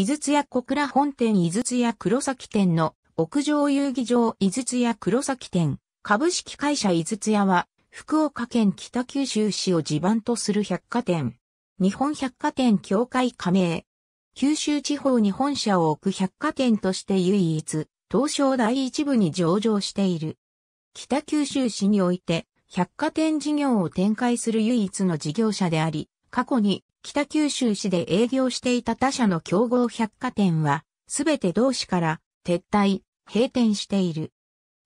井筒屋小倉本店井筒屋黒崎店の屋上遊技場井筒屋黒崎店株式会社井筒屋は福岡県北九州市を地盤とする百貨店。日本百貨店協会加盟。九州地方に本社を置く百貨店として唯一、東証第一部に上場している。北九州市において、百貨店事業を展開する唯一の事業者であり、過去に北九州市で営業していた他社の競合百貨店は、すべて同市から撤退、閉店している。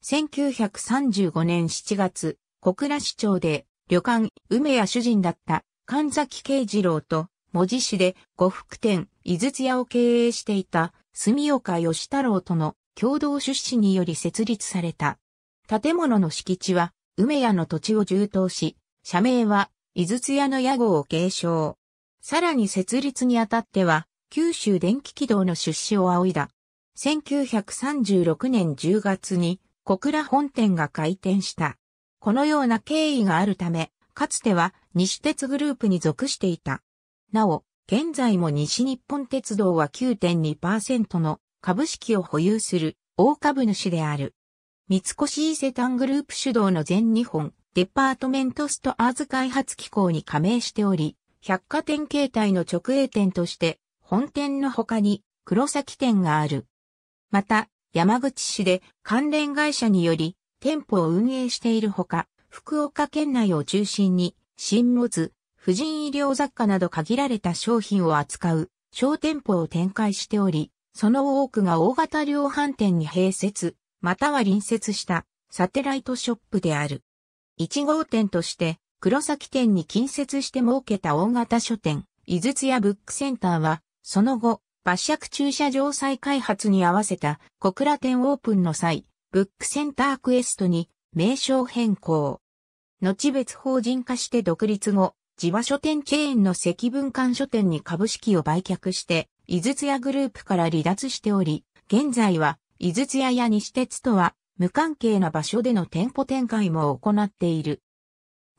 1935年7月、小倉市長で旅館梅屋主人だった神崎慶次郎と文字市で呉服店井筒屋を経営していた住岡義太郎との共同出資により設立された。建物の敷地は梅屋の土地を充当し、社名は井筒屋の屋号を継承。さらに設立にあたっては、九州電気軌道の出資を仰いだ。1936年10月に小倉本店が開店した。このような経緯があるため、かつては西鉄グループに属していた。なお、現在も西日本鉄道は9.2%の株式を保有する大株主である。三越伊勢丹グループ主導の全日本デパートメントストアーズ開発機構に加盟しており、百貨店形態の直営店として、本店の他に黒崎店がある。また、山口市で関連会社により店舗を運営しているほか、福岡県内を中心に、新物、婦人医療雑貨など限られた商品を扱う小店舗を展開しており、その多くが大型量販店に併設、または隣接したサテライトショップである。1号店として黒崎店に近接して設けた大型書店、井筒屋ブックセンターは、その後、馬借駐車場再開発に合わせた小倉店オープンの際、ブックセンタークエストに名称変更。後別法人化して独立後、地場書店チェーンの積分館書店に株式を売却して、井筒屋グループから離脱しており、現在は、井筒屋や西鉄とは無関係な場所での店舗展開も行っている。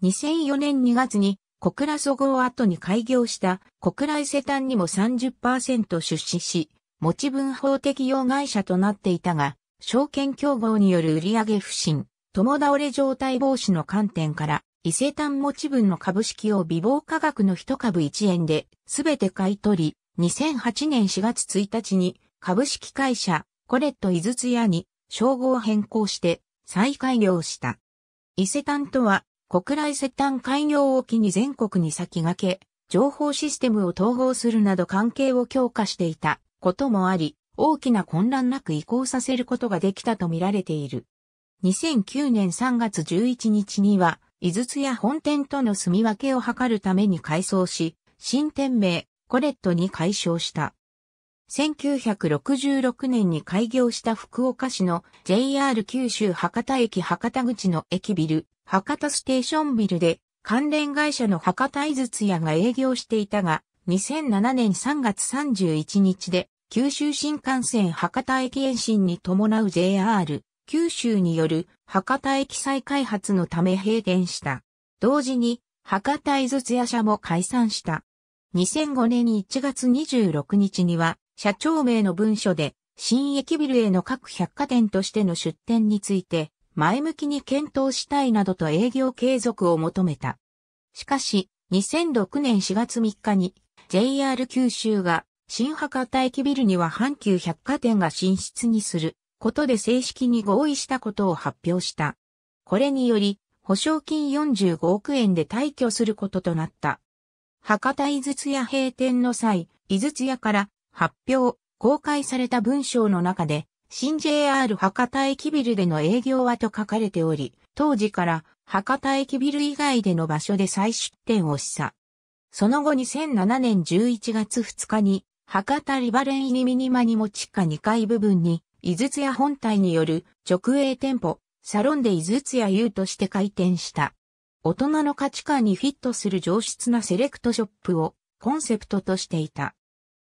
2004年2月に小倉そ合後に開業した小倉伊勢丹にも30%出資し、持ち分法適用会社となっていたが、証券競合による売上不振、共倒れ状態防止の観点から、伊勢丹持ち分の株式を美貌価格の一株1円で、全て買い取り、2008年4月1日に、株式会社、コレット井筒屋に、称号を変更して再開業した。伊勢丹とは、国内伊勢丹開業を機に全国に先駆け、情報システムを統合するなど関係を強化していたこともあり、大きな混乱なく移行させることができたとみられている。2009年3月11日には、井筒や本店との住み分けを図るために改装し、新店名、コレットに改称した。1966年に開業した福岡市の JR 九州博多駅博多口の駅ビル、博多ステーションビルで関連会社の博多井筒屋が営業していたが、2007年3月31日で九州新幹線博多駅延伸に伴う JR 九州による博多駅再開発のため閉店した。同時に博多井筒屋社も解散した。2005年1月26日には社長名の文書で、新駅ビルへの各百貨店としての出店について、前向きに検討したいなどと営業継続を求めた。しかし、2006年4月3日に JR 九州が新博多駅ビルには阪急百貨店が進出にすることで正式に合意したことを発表した。これにより、保証金45億円で退去することとなった。博多井筒屋閉店の際、井筒屋から発表、公開された文章の中で、新 JR 博多駅ビルでの営業はと書かれており、当時から博多駅ビル以外での場所で再出店をしたその後2007年11月2日に、博多リバレンイミニマニモ地下2階部分に、井筒屋本体による直営店舗、サロンで井筒屋 U として開店した。大人の価値観にフィットする上質なセレクトショップをコンセプトとしていた。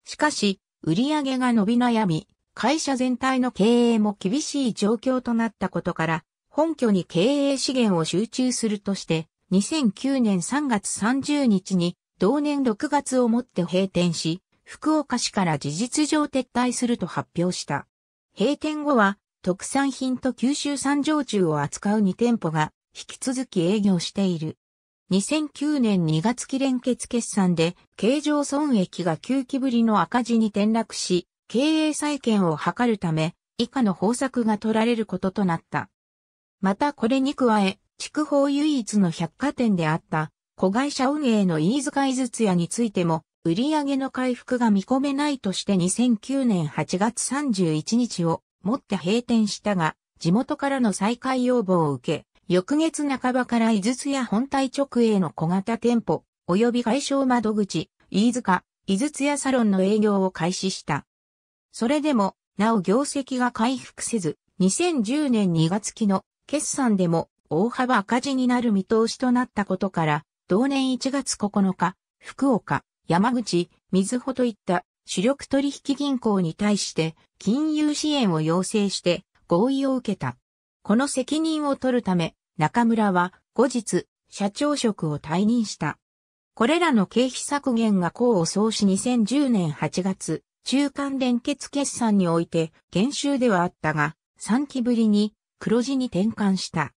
しかし、売上が伸び悩み、会社全体の経営も厳しい状況となったことから、本拠に経営資源を集中するとして、2009年3月30日に同年6月をもって閉店し、福岡市から事実上撤退すると発表した。閉店後は特産品と九州産焼中を扱う2店舗が引き続き営業している。2009年2月期連結決算で、経常損益が9期ぶりの赤字に転落し、経営再建を図るため、以下の方策が取られることとなった。またこれに加え、筑豊唯一の百貨店であった、子会社運営の飯塚井筒屋についても、売上の回復が見込めないとして2009年8月31日をもって閉店したが、地元からの再開要望を受け、翌月半ばから井筒屋本体直営の小型店舗、及び外商窓口、飯塚、井筒屋サロンの営業を開始した。それでも、なお業績が回復せず、2010年2月期の決算でも大幅赤字になる見通しとなったことから、同年1月9日、福岡、山口、水穂といった主力取引銀行に対して金融支援を要請して合意を受けた。この責任を取るため、中村は後日、社長職を退任した。これらの経費削減が功を奏し2010年8月、中間連結決算において減収ではあったが、3期ぶりに黒字に転換した。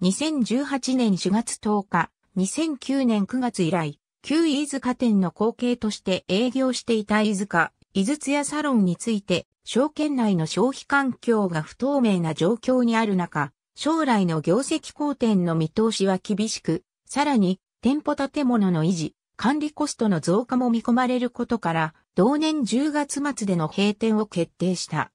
2018年4月10日、2009年9月以来、旧飯塚店の後継として営業していた飯塚、井筒屋サロンについて証券内の消費環境が不透明な状況にある中、将来の業績好転の見通しは厳しく、さらに店舗建物の維持、管理コストの増加も見込まれることから、同年10月末での閉店を決定した。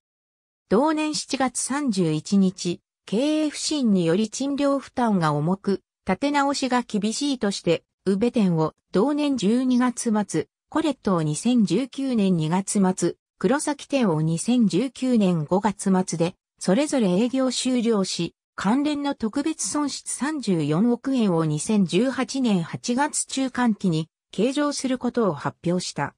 同年7月31日、経営不振により賃料負担が重く、立て直しが厳しいとして、宇部店を同年12月末、コレットを2019年2月末、黒崎店を2019年5月末で、それぞれ営業終了し、関連の特別損失34億円を2018年8月中間期に計上することを発表した。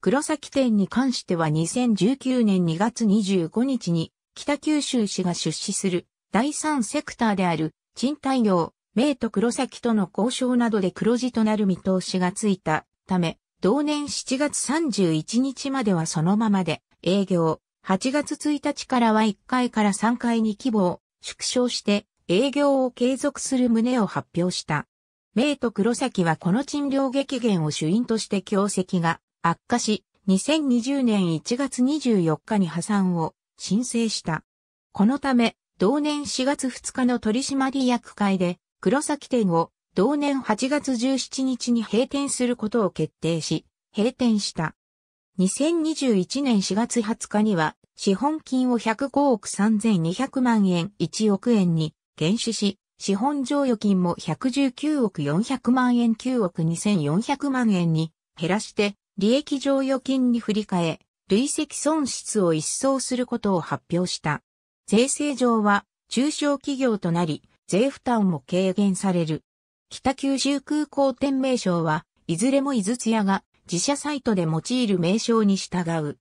黒崎店に関しては2019年2月25日に北九州市が出資する第3セクターである賃貸業、名と黒崎との交渉などで黒字となる見通しがついたため、同年7月31日まではそのままで営業、8月1日からは1回から3回に規模を縮小して営業を継続する旨を発表した。明と黒崎はこの賃料激減を主因として業績が悪化し、2020年1月24日に破産を申請した。このため、同年4月2日の取締役会で黒崎店を同年8月17日に閉店することを決定し、閉店した。2021年4月20日には、資本金を105億3200万円1億円に減資し、資本剰余金も119億400万円9億2400万円に減らして、利益剰余金に振り替え、累積損失を一掃することを発表した。税制上は中小企業となり、税負担も軽減される。北九州空港店名称は、いずれも井筒屋が自社サイトで用いる名称に従う。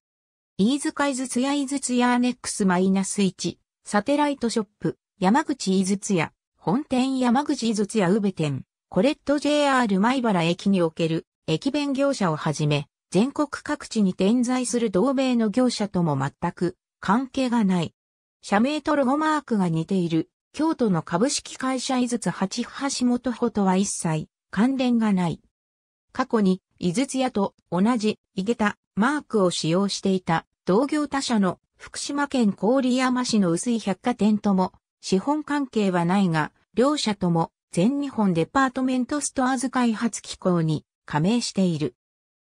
飯塚井筒屋井筒屋アネックスマイナス1、サテライトショップ、山口井筒屋、本店山口井筒屋宇部店、コレット JR 米原駅における駅弁業者をはじめ、全国各地に点在する同盟の業者とも全く関係がない。社名とロゴマークが似ている京都の株式会社井筒八橋元穂とは一切関連がない。過去に井筒屋と同じ井桁マークを使用していた同業他社の福島県郡山市の薄い百貨店とも資本関係はないが、両社とも全日本デパートメントストアーズ開発機構に加盟している。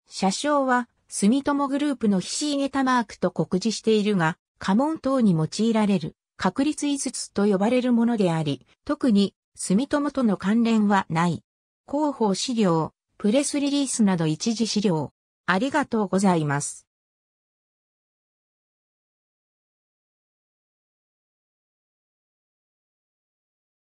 社称は住友グループの菱井桁マークと告示しているが、家紋等に用いられる。確率5つと呼ばれるものであり、特に住友との関連はない。広報資料、プレスリリースなど一時資料。ありがとうございます。